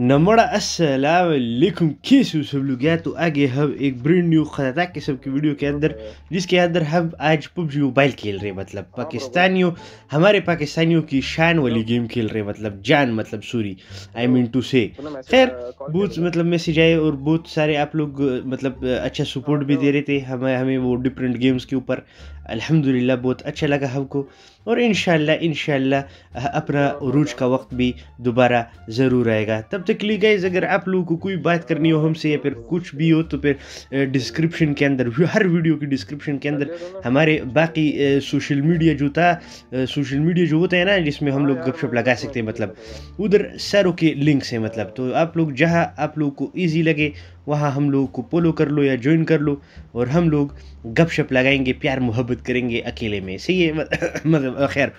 नमड़ा असलकुम कैसे सब लोग यार तो आगे हम एक ब्रांड न्यू खतरा के की वीडियो के अंदर जिसके अंदर हम आज पबजी मोबाइल खेल रहे हैं मतलब हाँ, पाकिस्तानियों हमारे पाकिस्तानियों की शान वाली गेम खेल रहे हैं मतलब जान मतलब सूरी आई मीन टू से खैर uh, बहुत मतलब मैसेज आए और बहुत सारे आप लोग uh, मतलब uh, अच्छा सपोर्ट भी हाँ, दे तो रहे थे हमें हमें वो डिफरेंट गेम्स के ऊपर अलहमदिल्ला बहुत अच्छा लगा हमको और इन इन अपना रूज का वक्त भी दोबारा ज़रूर आएगा तब तक ली गाइज अगर आप लोगों को कोई बात करनी हो हमसे या फिर कुछ भी हो तो फिर डिस्क्रिप्शन के अंदर हर वीडियो की डिस्क्रिप्शन के अंदर हमारे बाकी सोशल मीडिया जो था सोशल मीडिया जो होता है ना जिसमें हम लोग गपशप लगा सकते हैं मतलब उधर सैरों के लिंक्स हैं मतलब तो आप लोग जहाँ आप लोग को ईजी लगे वहाँ हम लोगों को पोलो कर लो या ज्वाइन कर लो और हम लोग गपशप लगाएंगे प्यार मोहब्बत करेंगे अकेले में सही है मतलब खैर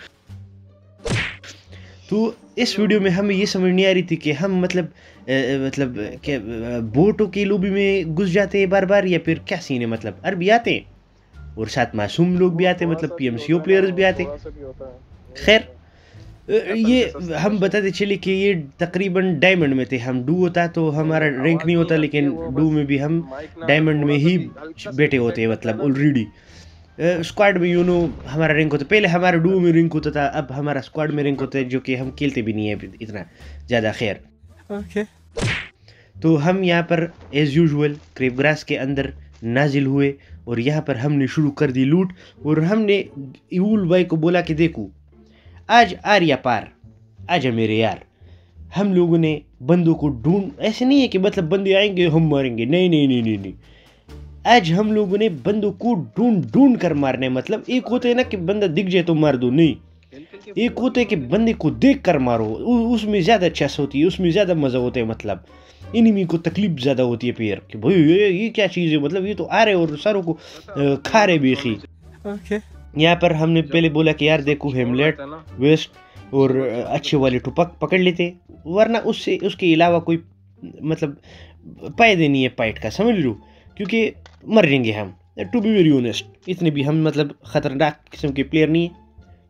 तो इस वीडियो में हमें ये समझ नहीं आ रही थी कि हम मतलब ए, मतलब क्या बोटों के लोबी में घुस जाते हैं बार बार या फिर क्या सीन है मतलब अरबी आते हैं और साथ मासूम लोग भी आते हैं मतलब पी एम ओ प्लेयर्स भी आते हैं खैर ये हम बताते चले कि ये तकरीबन डायमंड में थे हम डू होता तो, तो हमारा रैंक नहीं तो होता लेकिन डू में भी हम डायमंड में ही बैठे होते हैं मतलब ऑलरेडी स्क्वाड में यू नो हमारा रैंक होता पहले हमारा डू में रैंक होता था अब हमारा स्क्वाड में रैंक होता है जो कि हम खेलते भी नहीं है इतना ज़्यादा खैर ओके तो हम यहाँ पर एज़ यूजल क्रेपग्रास के अंदर नाजिल हुए और यहाँ पर हमने शुरू कर दी लूट और हमने यूल बाई को बोला कि देखो आज आर्या पार आज मेरे यार हम लोगों ने बंदों को ढूंढ ऐसे नहीं है कि मतलब बंदे आएंगे हम मारेंगे नहीं नहीं नहीं नहीं नहीं आज हम लोगों ने बंदों को ढूंढ ढूंढ कर मारने मतलब एक होते है ना कि बंदा दिख जाए तो मार दो नहीं एक होते है कि बंदे को देख कर मारो उसमें ज़्यादा चेस होती है उसमें ज़्यादा मज़ा होता है मतलब इनमी को तकलीफ ज़्यादा होती है पेयर कि भाई ये, ये क्या चीज़ है मतलब ये तो आ रहे और सारों को खा रहे बेखी ओके okay. यहाँ पर हमने पहले बोला कि यार देखो हेमलेट वेस्ट और अच्छे वाले टुपक पकड़ लेते वरना उससे उसके अलावा कोई मतलब फायदे नहीं है पाइट का समझ लो क्योंकि मर जाएंगे हम टू बी वेरी ऑनेस्ट इतने भी हम मतलब ख़तरनाक किस्म के प्लेयर नहीं है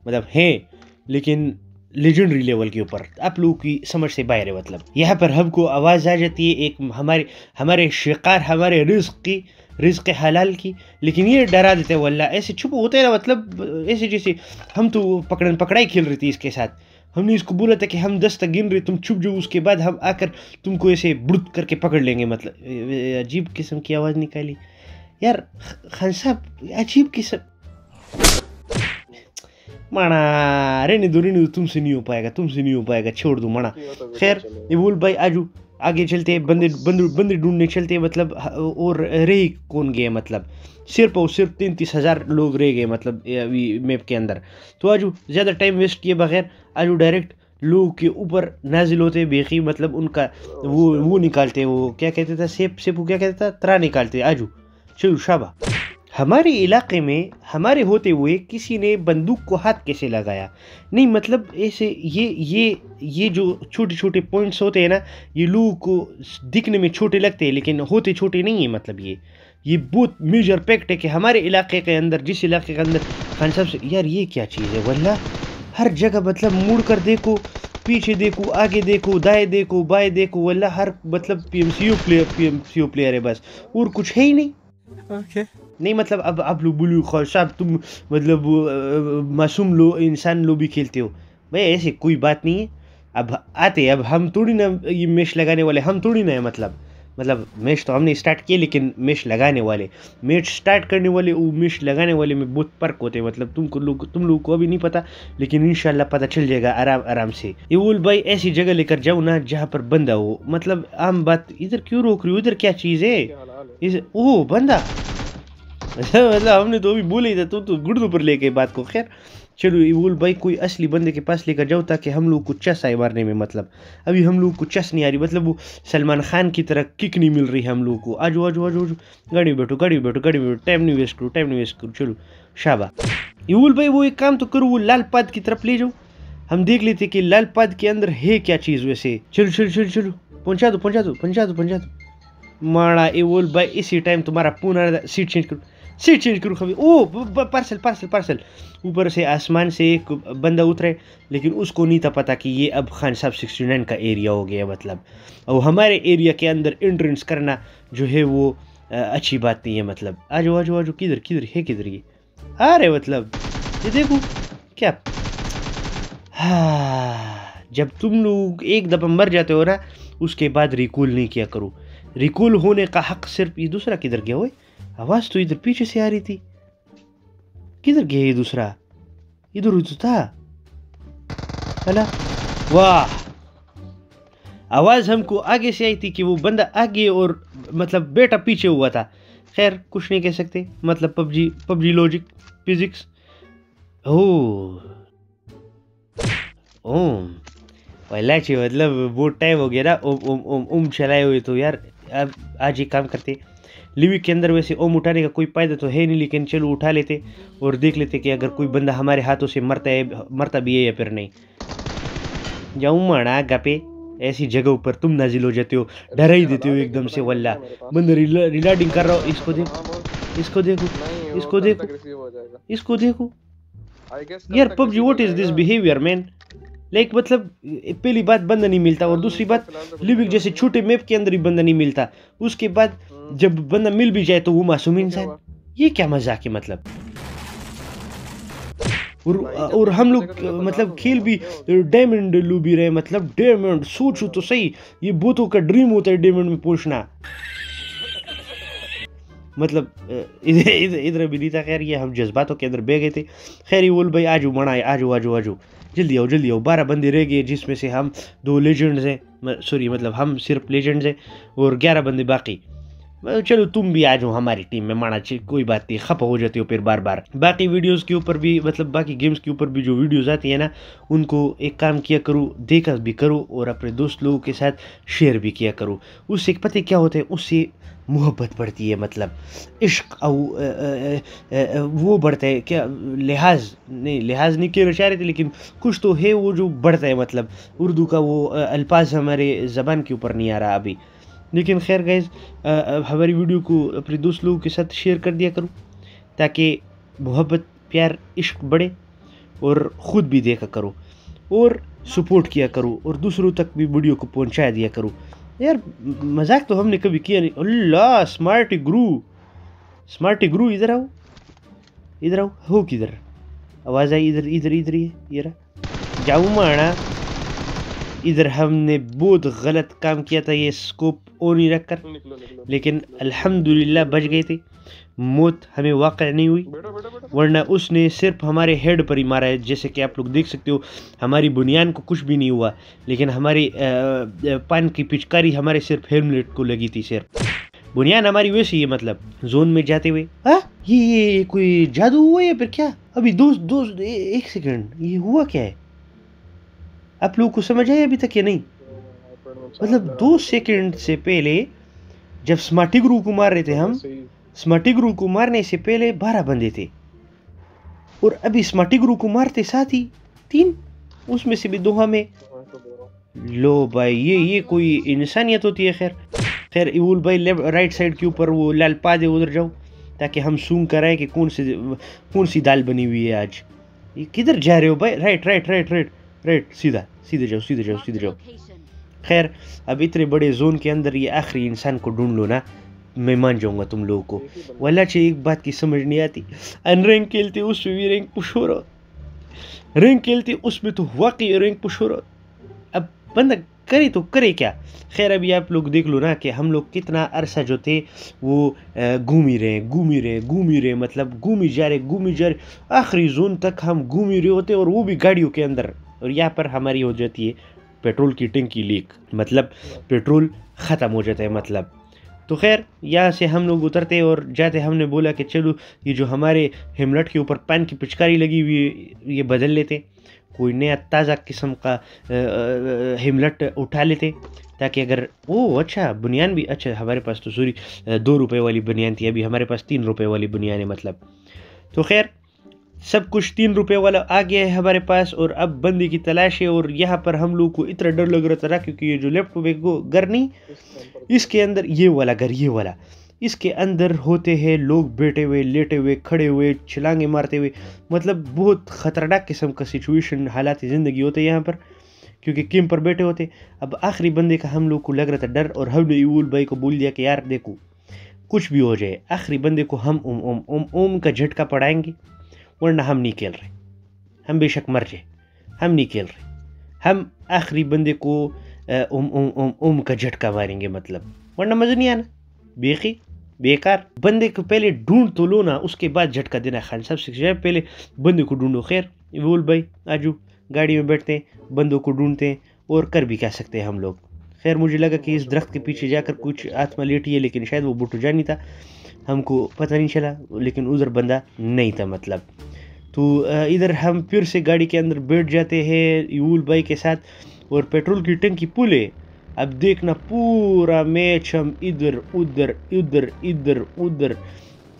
मतलब हैं लेकिन लेजेंडरी लेवल के ऊपर आप लोगों की समझ से बाहर है मतलब यहाँ पर हमको आवाज़ आ जाती है एक हमारे हमारे शिकार हमारे रिस्क की रिज्क हलाल की लेकिन ये डरा देते हैं वल्ला ऐसे छुप होते हैं ना मतलब ऐसे जैसे हम तो पकड़न पकड़ाई खेल रही थी इसके साथ हमने इसको बोला था कि हम दस तक गिन रहे तुम छुप जाओ उसके बाद हम आकर तुमको ऐसे बुड़ करके पकड़ लेंगे मतलब अजीब किस्म की आवाज़ निकाली यार खान साहब अजीब किस्म मणा नहीं दो रहने दो तुमसे नहीं हो पाएगा तुमसे नहीं हो पाएगा छोड़ दो माना तो खैर ये बोल भाई आजू आगे चलते बंदे बंदे बंदे ढूंढने चलते मतलब और रह कौन गए मतलब सिर्फ और सिर्फ तीन तीस हज़ार लोग रह गए मतलब मैप के अंदर तो आज ज़्यादा टाइम वेस्ट किए बगैर आज डायरेक्ट लोग के ऊपर नाजिल होते बेखी मतलब उनका वो वो निकालते वो क्या कहते थे सेप सेपू क्या कहते था तरा निकालते आजू चलो शाबा हमारे इलाके में हमारे होते हुए किसी ने बंदूक को हाथ कैसे लगाया नहीं मतलब ऐसे ये ये ये जो छोटे छोटे पॉइंट्स होते हैं ना ये लोगों को दिखने में छोटे लगते हैं लेकिन होते छोटे नहीं है मतलब ये ये बहुत मेजर पैक्ट है कि हमारे इलाके के अंदर जिस इलाके के अंदर खान साहब से यार ये क्या चीज़ है वल्ला हर जगह मतलब मुड़ कर देखो पीछे देखो आगे देखो दाएँ देखो बाएँ देखो वल्ला हर मतलब P M C O player P M C O player है बस और कुछ है ही नहीं ओके okay. नहीं मतलब अब आप लोग बोलो खर्चा तुम मतलब मासूम लो इंसान लो भी खेलते हो भाई ऐसे कोई बात नहीं है अब आते अब हम थोड़ी ना ये मैच लगाने वाले हम थोड़ी ना है मतलब मतलब मैच तो हमने स्टार्ट किए लेकिन मैच लगाने वाले मैच स्टार्ट करने वाले वो मैच लगाने वाले में बहुत फर्क होते हैं मतलब तुमको लोग तुम लोगों को अभी नहीं पता लेकिन इन पता चल जाएगा आराम आराम से ये बोल भाई ऐसी जगह लेकर जाओ ना जहाँ पर बंदा हो मतलब आम बात इधर क्यों रोक रही हो इधर क्या चीज़ है इस ओह बंदा मतलब हमने तो अभी बोला ही था तुम तो, तो गुर्द ऊपर ले गए बात को खैर चलो इबुल भाई कोई असली बंदे के पास लेकर जाओ ताकि हम लोग को चस आए मारने में मतलब अभी हम लोग को चस नहीं आ रही मतलब वो सलमान खान की तरह किक नहीं मिल रही है हम लोग को आज आज आज आज गाड़ी बैठो गाड़ी बैठो गाड़ी बैठो टाइम नहीं वेस्ट करो टाइम नहीं वेस्ट करो चलो शाबा बोल भाई वो एक काम तो करो वो लाल पाद की तरफ ले जाओ हम देख लेते कि लाल पाद के अंदर है क्या चीज़ वैसे चलो चलो चलो चलो पहुँचा दो पहुँचा दो पहुँचा दो पहुँचा दो माड़ा बोल भाई इसी टाइम तुम्हारा पुनः सीट चेंज करो सीट चेंज करूँ खबर ओ पार्सल पार्सल पार्सल ऊपर से आसमान से एक बंदा उतरे लेकिन उसको नहीं था पता कि ये अब खान साहब सिक्सटी नाइन का एरिया हो गया मतलब और हमारे एरिया के अंदर एंट्रेंस करना जो है वो अच्छी बात नहीं है मतलब आ जाओ आ जाओ आ जाओ किधर किधर है किधर ये आ रहे मतलब ये देखो क्या हाँ जब तुम लोग एक दफ़ा मर जाते हो ना उसके बाद रिकूल नहीं किया करो रिकूल होने का हक सिर्फ ये दूसरा किधर गया हुआ आवाज़ तो इधर पीछे से आ रही थी किधर गया ये दूसरा इधर उधर था अला वाह आवाज़ हमको आगे से आई थी कि वो बंदा आगे और मतलब बेटा पीछे हुआ था खैर कुछ नहीं कह सकते मतलब पबजी पबजी लॉजिक फिजिक्स हो ओम लाची मतलब वो टाइम हो गया ना ओम ओम ओम ओम चलाए हुए तो यार अब आज ये काम करते लिविक के अंदर वैसे ओम उठाने का कोई फ़ायदा तो है नहीं लेकिन चलो उठा लेते और देख लेते कि अगर कोई बंदा हमारे हाथों से मरता है मरता भी है या फिर नहीं जाऊँ मणा गपे ऐसी जगह ऊपर तुम नाजिल हो जाते हो डरा ही देते हो एकदम से वल्ला बंद रिलाडिंग कर रहा हो इसको देखो इसको देखो इसको देखो तो इसको देखो यार PUBG what is this behaviour man like मतलब पहली बात बंदा नहीं मिलता और दूसरी बात तो लिविक जैसे तो छोटे मैप के अंदर ही बंदा नहीं मिलता उसके बाद जब बंदा मिल भी जाए तो वो मासूम इंसान ये क्या मजाक है मतलब और और हम लोग मतलब खेल भी डायमंड लू भी रहे मतलब डायमंड सोचो तो सही ये बूथों का ड्रीम होता है डायमंड में पहुंचना मतलब इधर इधर इधर भी नहीं था खैर ये हम जज्बातों के अंदर बह गए थे खैर ये बोल भाई आजू मनाए आजू आजू आजू जल्दी आओ जल्दी आओ बारह बंदे रह गए जिसमें से हम दो लेजेंड्स हैं सॉरी मतलब हम सिर्फ लेजेंड्स हैं और ग्यारह बंदे बाकी तो चलो तुम भी आ जाओ हमारी टीम में माना चाहिए कोई बात नहीं खप हो जाती हो फिर बार बार बाकी वीडियोस के ऊपर भी मतलब बाकी गेम्स के ऊपर भी जो वीडियोस आती है ना उनको एक काम किया करो देखा भी करो और अपने दोस्त लोगों के साथ शेयर भी किया करो उससे पता क्या होता है उससे मोहब्बत बढ़ती है मतलब इश्क आ, वो बढ़ता है क्या लिहाज नहीं लिहाज नहीं के रहे थे लेकिन कुछ तो है वो जो बढ़ता है मतलब उर्दू का वो अल्फाज हमारे ज़बान के ऊपर नहीं आ रहा अभी लेकिन खैर गैज़ हमारी वीडियो को अपने दोस्त लोगों के साथ शेयर कर दिया करूँ ताकि मोहब्बत प्यार इश्क बढ़े और ख़ुद भी देखा करो और सपोर्ट किया करो और दूसरों तक भी वीडियो को पहुंचा दिया करो यार मजाक तो हमने कभी किया नहीं अल्लाह स्मार्ट ग्रू स्मार्ट ग्रू इधर आओ इधर आओ हो किधर आवाज़ आई इधर इधर इधर ही ये जाऊँ जाऊ इधर हमने बहुत गलत काम किया था ये स्कोप और ही रख कर लेकिन अल्हम्दुलिल्लाह बच गए थे मौत हमें वाक़ नहीं हुई वरना उसने सिर्फ हमारे हेड पर ही मारा है जैसे कि आप लोग देख सकते हो हमारी बुनियान को कुछ भी नहीं हुआ लेकिन हमारी पान की पिचकारी हमारे सिर्फ हेलमेट को लगी थी सिर्फ बुनियान हमारी वैसी है मतलब जोन में जाते हुए हाँ ये ये कोई जादू हुआ या फिर क्या अभी दोस्त दोस्त एक सेकंड ये हुआ क्या है आप लोगों को समझ आए अभी तक या नहीं मतलब दो सेकंड से पहले जब स्मार्टी गुरु को मार रहे थे हम स्मार्टी गुरु को मारने से पहले बारह बंदे थे और अभी स्मार्टी गुरु को मारते साथ ही तीन उसमें से भी दो हमें लो भाई ये ये कोई इंसानियत होती है खैर खैर इवुल भाई लेफ्ट राइट साइड के ऊपर वो लाल पा दे उधर जाओ ताकि हम सूंग कराएं कि कौन से कौन सी दाल बनी हुई है आज ये किधर जा रहे हो भाई right right right right right सीधा सीधे जाओ सीधे जाओ सीधे जाओ खैर अब इतने बड़े जोन के अंदर ये आखिरी इंसान को ढूंढ लो ना मैं मान जाऊंगा तुम लोगों को वाला चाहिए एक बात की समझ नहीं आती रैंक खेलते उसमें भी रैंक पुश हो रहा रैंक खेलते उसमें तो वाकई रैंक पुश हो रहा अब बंदा करे तो करे क्या खैर अभी आप लोग देख लो ना कि हम लोग कितना अरसा जो थे वो घूम ही रहे घूम ही रहे घूम ही रहे मतलब घूम ही जा रहे घूम ही जा रहे आखिरी जोन तक हम घूम ही रहे होते और वो भी गाड़ियों के अंदर और यहाँ पर हमारी हो जाती है पेट्रोल की टंकी लीक मतलब पेट्रोल ख़त्म हो जाता है मतलब तो खैर यहाँ से हम लोग उतरते और जाते हमने बोला कि चलो ये जो हमारे हेमलेट के ऊपर पान की पिचकारी लगी हुई है ये बदल लेते कोई नया ताज़ा किस्म का हेमलेट उठा लेते ताकि अगर वो अच्छा बुनियान भी अच्छा हमारे पास तो सॉरी दो रुपए वाली बुनियान थी अभी हमारे पास तीन रुपए वाली बुनियान है मतलब तो खैर सब कुछ तीन रुपए वाला आ गया है हमारे पास और अब बंदी की तलाश है और यहाँ पर हम लोग को इतना डर लग रहा था क्योंकि ये जो लेफ्ट घर नहीं इसके अंदर ये वाला घर ये वाला इसके अंदर होते हैं लोग बैठे हुए लेटे हुए खड़े हुए छलांगे मारते हुए मतलब बहुत ख़तरनाक किस्म का सिचुएशन हालात ज़िंदगी होते यहाँ पर क्योंकि किम पर बैठे होते अब आखिरी बंदे का हम लोग को लग रहा था डर और हमने यूल भाई को बोल दिया कि यार देखो कुछ भी हो जाए आखिरी बंदे को हम ओम ओम ओम ओम का झटका पड़ाएंगे वरना हम नहीं खेल रहे हम बेशक मर जाए हम नहीं खेल रहे हम आखिरी बंदे को उम उम उम उम का झटका मारेंगे मतलब वरना मज़ा नहीं आना बेखी बेकार बंदे को पहले ढूंढ तो लो ना उसके बाद झटका देना खान साहब से पहले बंदे को ढूंढो खैर बोल भाई आजू गाड़ी में बैठते हैं बंदों को ढूंढते हैं और कर भी कह सकते हैं हम लोग खैर मुझे लगा कि इस दरख्त के पीछे जाकर कुछ आत्मा लेटी है लेकिन शायद वो बुटो जानी था हमको पता नहीं चला लेकिन उधर बंदा नहीं था मतलब तो इधर हम फिर से गाड़ी के अंदर बैठ जाते हैं यूल बाई के साथ और पेट्रोल की टंकी पुले अब देखना पूरा मैच हम इधर उधर इधर इधर उधर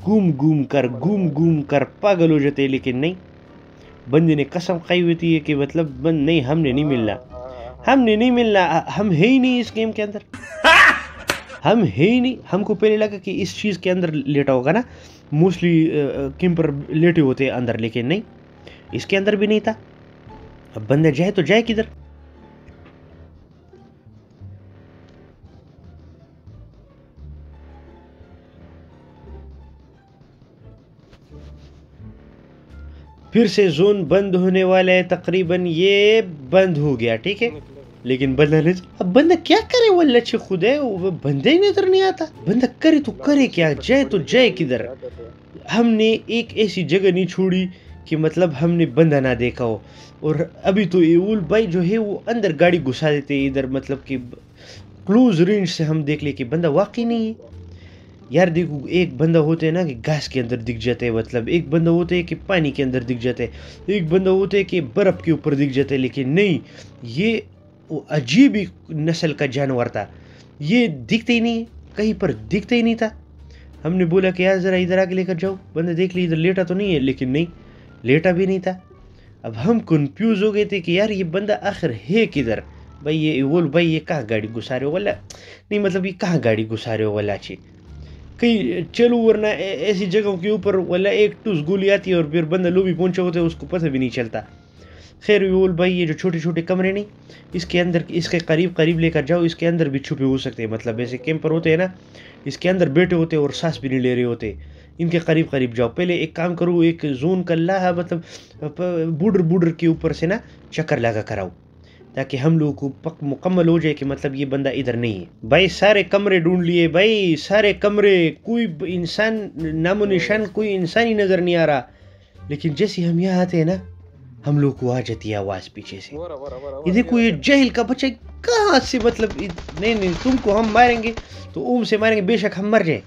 घूम घूम कर घूम घूम कर पागल हो जाते लेकिन नहीं बंदे ने कसम खाई हुई थी कि मतलब बंद नहीं हमने नहीं मिलना हमने नहीं मिलना हम है ही नहीं इस गेम के अंदर हम है ही नहीं हमको पहले लगा कि इस चीज़ के अंदर लेटा होगा ना मोस्टली कैंपर लेटे होते हैं अंदर लेकिन नहीं इसके अंदर भी नहीं था अब बंदे जाए तो जाए किधर फिर से जोन बंद होने वाला है तकरीबन ये बंद हो गया ठीक है लेकिन बंदा नहीं अब बंदा क्या करे वो लच्छे खुद है वो बंदे ही नजर नहीं आता बंदा करे तो करे क्या जय तो जय किधर हमने एक ऐसी जगह नहीं छोड़ी कि मतलब हमने बंदा ना देखा हो और अभी तो एउल भाई जो है वो अंदर गाड़ी घुसा देते इधर मतलब कि क्लोज रेंज से हम देख ले कि बंदा वाकई नहीं है यार देखो एक बंदा होते है ना कि घास के अंदर दिख जाते हैं मतलब एक बंदा होते है कि पानी के अंदर दिख जाते हैं एक बंदा होते है कि बर्फ़ के ऊपर दिख जाते हैं लेकिन नहीं ये अजीब ही नस्ल का जानवर था ये दिखते ही नहीं कहीं पर दिखते ही नहीं था हमने बोला कि यार ज़रा इधर आके लेकर जाओ बंदा देख ली इधर लेटा तो नहीं है लेकिन नहीं लेटा भी नहीं था अब हम कंफ्यूज हो गए थे कि यार ये बंदा आखिर है किधर भाई ये बोल भाई ये कहाँ गाड़ी घुसा रहे हो वाला नहीं मतलब ये कहाँ गाड़ी घुसा रहे हो वाला अच्छी कहीं चलो वरना ऐसी जगहों के ऊपर वाला एक टूस गोली आती है और फिर बंदा लोभी पहुंचा होता है उसको पता भी नहीं चलता खैर यूल भाई ये जो छोटे छोटे कमरे नहीं इसके अंदर इसके करीब करीब लेकर जाओ इसके अंदर भी छुपे हो सकते हैं मतलब ऐसे कैंपर होते हैं ना इसके अंदर बैठे होते और सांस भी नहीं ले रहे होते इनके करीब करीब जाओ पहले एक काम करो एक जोन ला है मतलब बूडर बूडर के ऊपर से ना चक्कर लगा कराओ ताकि हम लोगों को पक मुकम्मल हो जाए कि मतलब ये बंदा इधर नहीं है भाई सारे कमरे ढूंढ लिए भाई सारे कमरे कोई इंसान नामो निशान कोई इंसान ही नज़र नहीं आ रहा लेकिन जैसे हम यहाँ आते हैं ना हम लोग को आ जाती है आवाज पीछे से ये देखो ये जहल का बच्चा कहाँ से मतलब नहीं नहीं तुमको हम मारेंगे तो ओम से मारेंगे बेशक हम मर जाए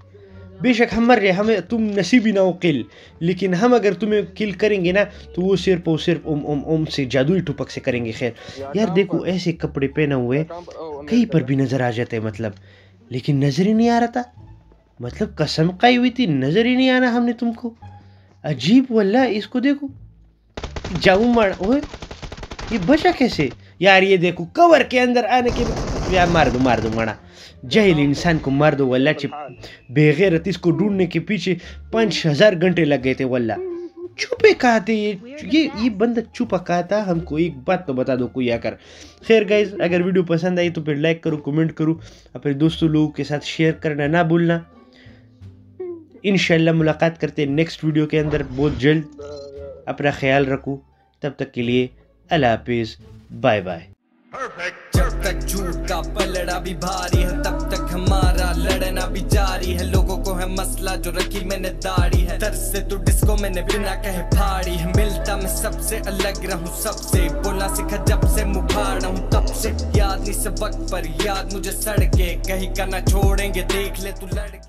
बेशक हम मर जाए हमें तुम नसीबी ना हो किल लेकिन हम अगर तुम्हें किल करेंगे ना तो वो सिर्फ वो सिर्फ ओम ओम ओम से जादुई टुपक से करेंगे खैर यार देखो ऐसे कपड़े पहने हुए कहीं पर भी नज़र आ जाते हैं मतलब लेकिन नज़र ही नहीं आ रहा था मतलब कसम काई हुई थी नज़र ही नहीं आना हमने तुमको अजीब वल्ला इसको देखो जाऊमण ओए ये बचा कैसे यार ये देखो कवर के अंदर आने के यार मार दो मार दो मणा जहल इंसान को मार दो वल्ला चिप बेगैरत इसको ढूंढने के पीछे पाँच हजार घंटे लग गए थे वल्ला चुपे कहा थे ये ये ये बंदा छुपा कहा था हमको एक बात तो बता दो कोई आकर खैर गाइज अगर वीडियो पसंद आई तो फिर लाइक करो कमेंट करो अपने दोस्तों लोगों के साथ शेयर करना ना भूलना इन मुलाकात करते हैं नेक्स्ट वीडियो के अंदर बहुत जल्द अपना ख्याल रखूँ तब तक के लिए हाफिज बाय बाय जब तक झूठ का पलड़ा भी भारी है तब तक हमारा लड़ना भी जारी है लोगों को है मसला जो रखी मैंने दाढ़ी है तर से तू डिस्को मैंने बिना कहे फाड़ी है मिलता मैं सबसे अलग रहूं सबसे बोला सीखा जब से मुखाड़ रहूं तब से याद नहीं सबक पर याद मुझे सड़के कहीं का ना छोड़ेंगे देख ले तू लड़के